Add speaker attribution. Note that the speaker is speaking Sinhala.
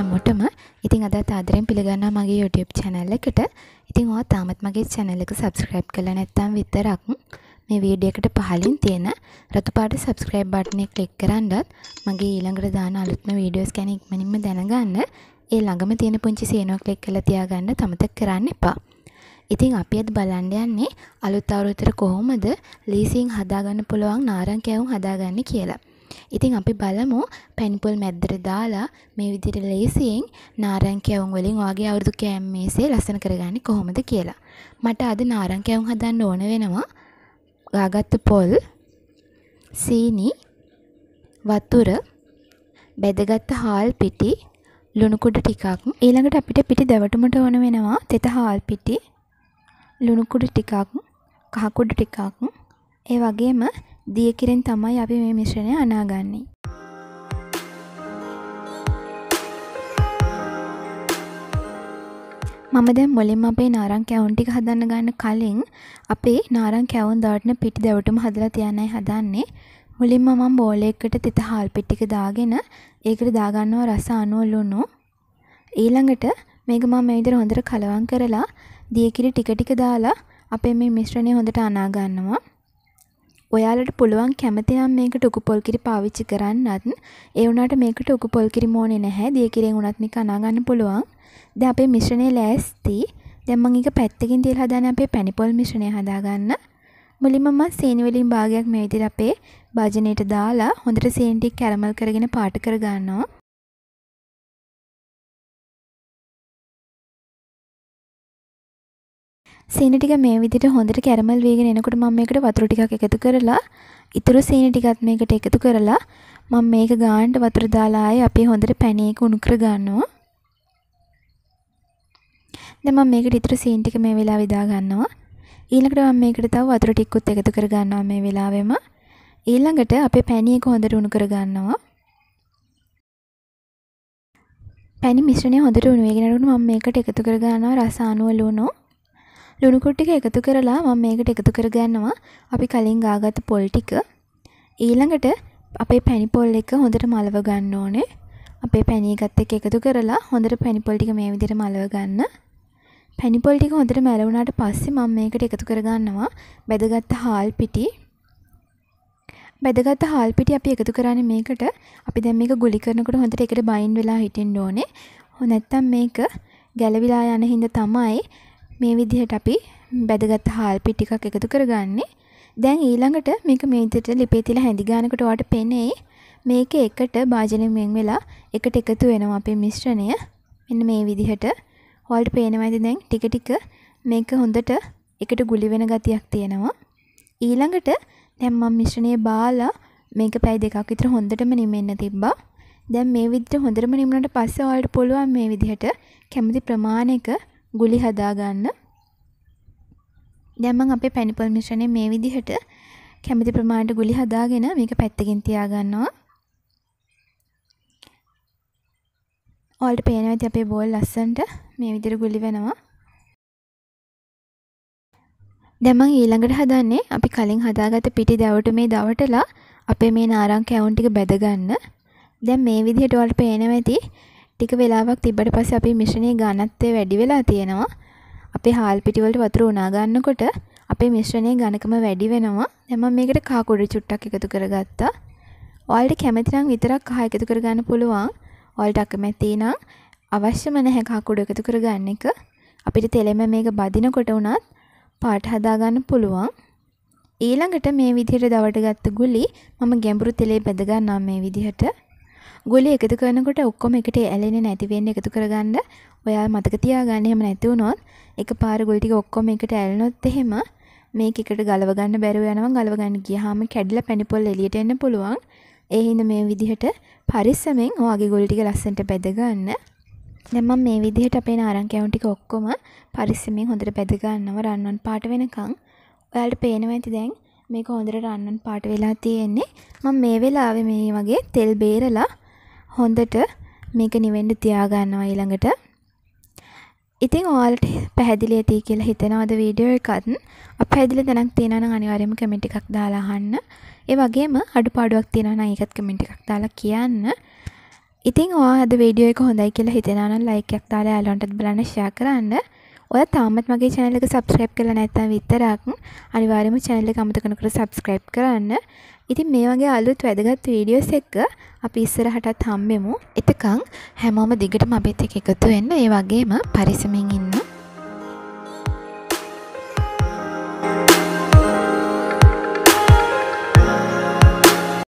Speaker 1: හැමෝටම ඉතින් අදත් ආදරෙන් පිළිගන්නවා මගේ YouTube channel එකට. ඉතින් ඔයා තාමත් මගේ channel එක subscribe කරලා නැත්නම් විතරක් මේ වීඩියෝ එකට පහලින් තියෙන රතු පාට subscribe button එක click කරන්ඩත් මගේ ඊළඟට දාන අලුත්ම videos ගැන ඉක්මනින්ම දැනගන්න ඒ ළඟම තියෙන පුංචි සීනුව click කරලා තියාගන්න තමතක් කරන්න එපා. ඉතින් අපි අද බලන්න යන්නේ අලුත් අවුරුද්දට කොහොමද ලීසින් හදාගන්න පුළුවන් නාරං කෑවුම් හදාගන්නේ කියලා. ඉතින් අපි බලමු පැනිපොල් මැද්දට දාලා මේ විදිහට ලේසියෙන් නාරං කැවුම් වලින් ඔයාගේ අවුරුදු කෑම මේසේ ලස්සන කරගන්නේ කොහොමද කියලා. මට අද නාරං කැවුම් හදන්න ඕන වෙනවා. ගාගත්ත පොල්, සීනි, වතුර, බෙදගත්ත හාල් පිටි, ලුණු කුඩු ටිකක්. ඊළඟට අපිට පිටි දැවටුමට ඕන වෙනවා තෙත හාල් පිටි, ලුණු කුඩු ටිකක්, කහ කුඩු ටිකක්. ඒ වගේම දියකිරෙන් තමයි අපි මේ මිශ්‍රණය අනාගන්නේ. මම දැන් මුලින්ම අපේ නාරං කැවුම් ටික හදන්න ගන්න කලින් අපේ නාරං කැවුම් දාටන පිටි දැවටම හදලා තියන්නයි හදන්නේ. මුලින්ම මම බෝල් එකකට තිත හාල් පිටි ටික දාගෙන ඒකට දාගන්නවා රස 90 ලුණු. ඊළඟට මේක මම මේ විදිහට හොඳට කලවම් කරලා දියකිරි ටික ටික දාලා අපේ මේ මිශ්‍රණය හොඳට අනා ගන්නවා. ඔයාලට පුළුවන් කැමතිනම් මේකට උකු පොල් කිරි පාවිච්චි කරන්නත් ඒ වුණාට මේකට උකු පොල් කිරි මෝනේ නැහැ දිය කිරෙන් වුණත් මේක අනා ගන්න පුළුවන් දැන් අපේ මිශ්‍රණය ලෑස්ති දැන් මම එක පැත්තකින් තියලා හදාන අපේ පැණිපොල් මිශ්‍රණය හදාගන්න මුලින්ම මම සීනි වලින් භාගයක් මේ විදිහට අපේ භාජනයට දාලා හොඳට සීනි ටික කැරමල් කරගෙන පාට කර ගන්නවා සීනි ටික මේ විදිහට හොඳට කැරමල් වේගෙන එනකොට මම මේකට වතුර ටිකක් එකතු කරලා ඉතුරු සීනි ටිකත් මේකට එකතු කරලා මම මේක ගානට වතුර දාලා ආයේ අපි හොඳට පැණේක උණු කර ගන්නවා. දැන් මම මේකට ඉතුරු සීන් ටික මේ වෙලාවේ දා ගන්නවා. ඊළඟට මම මේකට තව වතුර ටිකකුත් එකතු කර ගන්නවා මේ වෙලාවෙම. ඊළඟට අපේ පැණියක හොඳට උණු කර ගන්නවා. පැණි මිශ්‍රණය හොඳට උණු වෙගෙන යනකොට මම මේකට එකතු කර ගන්නවා රස ආනුව ලුණු. ලුණුකුට් ටික එකතු කරලා මම මේකට එකතු කරගන්නවා අපි කලින් ගාගත්ත පොල් ටික. ඊළඟට අපේ පැණි පොල් එක හොඳට මලව ගන්න ඕනේ. අපේ පැණි එකත් එක්ක එකතු කරලා හොඳට පැණි පොල් ටික මේ විදිහට මලව ගන්න. පැණි පොල් ටික හොඳට මැලුණාට පස්සේ මම මේකට එකතු කරගන්නවා බැදගත් හාල් පිටි. බැදගත් හාල් පිටි අපි එකතු කරන්නේ මේකට. අපි දැන් මේක ගුලි කරනකොට හොඳට ඒකට බයින් වෙලා හිටින්න ඕනේ. හො නැත්තම් මේක ගැලවිලා යන හින්දා තමයි මේ විදිහට අපි බැදගත් හාල්පි ටිකක් එකතු කරගන්නේ. දැන් ඊළඟට මේක මේ විදිහට ලිපේ තියලා හැඳි ගන්නකොට ඔයාලට පෙනෙයි මේක එකට භාජනයෙන් වෙන් වෙලා එකට එකතු වෙනවා අපේ මිශ්‍රණය. මෙන්න මේ විදිහට ඔයාලට පේනවද දැන් ටික ටික මේක හොඳට එකට ගුලි වෙන ගතියක් තියෙනවා. ඊළඟට දැන් මම මිශ්‍රණය බාලා මේක පැය දෙකක් විතර හොඳටම නිමෙන්න තිබ්බා. දැන් මේ විදිහට හොඳටම නිමුණට පස්සේ ඔයාලට පුළුවන් මේ විදිහට කැමති ප්‍රමාණයක ගුලි හදාගන්න දැම්මන් අපේ පැනිපල් මිශ්‍රණය මේ විදිහට කැමති ප්‍රමාණයට ගුලි හදාගෙන මේක පැත්තකින් තියාගන්නවා ඔයාලට පේනවා ඉතින් අපේ බෝල් ලස්සනට මේ විදිහට ගුලි වෙනවා දැන් මම ඊළඟට හදන්නේ අපි කලින් හදාගත්ත පිටි දැවට මේ දවටලා අපේ මේ නාරං කැවුම් ටික බැදගන්න. දැන් මේ විදිහට ඔයාලට පේනවා ඇති ටික වෙලාවක් තිබ්බට පස්සේ අපේ මිශ්‍රණයේ ඝනත්වය වැඩි වෙලා තියෙනවා. අපේ හාල් පිටි වලට වතුර උනා ගන්නකොට අපේ මිශ්‍රණයේ ඝනකම වැඩි වෙනවා. දැන් මම මේකට කහ කුඩු චුට්ටක් එකතු කරගත්තා. ඔයාලට කැමති නම් විතරක් කහ එකතු කරගන්න පුළුවන්. ඔයාලට අකමැති නම් අවශ්‍යම නැහැ කහ කුඩු එකතු කරගන්න එක. අපිට තෙලෙම මේක බදිනකොට උනත් පාට හදාගන්න පුළුවන්. ඊළඟට මේ විදිහට දවට ගත්ත ගුලි මම ගැඹුරු තෙලේ බැදගන්නම් මේ විදිහට. ගුලි එකතු කරනකොට ඔක්කොම එකට ඇලෙන නැතිවෙන්න එකතු කරගන්න ඔයා මතක තියාගන්න එහෙම නැතිවුණොත් එක පාර ගුලි ටික ඔක්කොම එකට ඇලනොත් එහෙම මේක එකට ගලව ගන්න බැරුව යනවා ගලව ගන්න ගියාම කැඩිලා පැණිපොල් එළියට එන්න පුළුවන් ඒ හින්දා මේ විදිහට පරිස්සමෙන් ඔයාගේ ගුලි ටික ලස්සනට බැද ගන්න දැන් මම මේ විදිහට අපේ නාරං කැවුම් ටික ඔක්කොම පරිස්සමෙන් හොඳට බැද ගන්නවා රන්වන් පාට වෙනකන් ඔයාලට පේනවා ඇති දැන් මේක හොඳට රන්නන් පාට වෙලා තියෙන්නේ මම මේ වෙලාවේ මේ වගේ තෙල් බේරලා හොඳට මේක නිවෙන්න තියාගන්නවා ඊළඟට. ඉතින් ඔයාලට පැහැදිලි ඇති කියලා හිතනවාද වීඩියෝ එකත් අපහැදිලි දැනක් තියෙනවා නම් අනිවාර්යයෙන්ම කමෙන්ට් එකක් දාලා අහන්න. ඒ වගේම අඩුපාඩුවක් තියෙනවා නම් ඒකත් කමෙන්ට් එකක් දාලා කියන්න. ඉතින් ඔයා අද වීඩියෝ එක හොඳයි කියලා හිතෙනවා නම් ලයික් එකක් දාලා යාළුවන්ටත් බලන්න ෂෙයා කරන්න. ඔය තාමත් මගේ channel එක subscribe කරලා නැත්නම් විතරක් අනිවාර්යයෙන්ම channel එක අමතක නොකර subscribe කරන්න. ඉතින් මේ වගේ අලුත් වැදගත් වීඩියෝස් එක්ක අපි ඉස්සරහටත් හම්බෙමු. එතකන් හැමෝම දිගටම අපිත් එක්ක එකතු වෙන්න. ඒ වගේම පරිස්සමින් ඉන්න.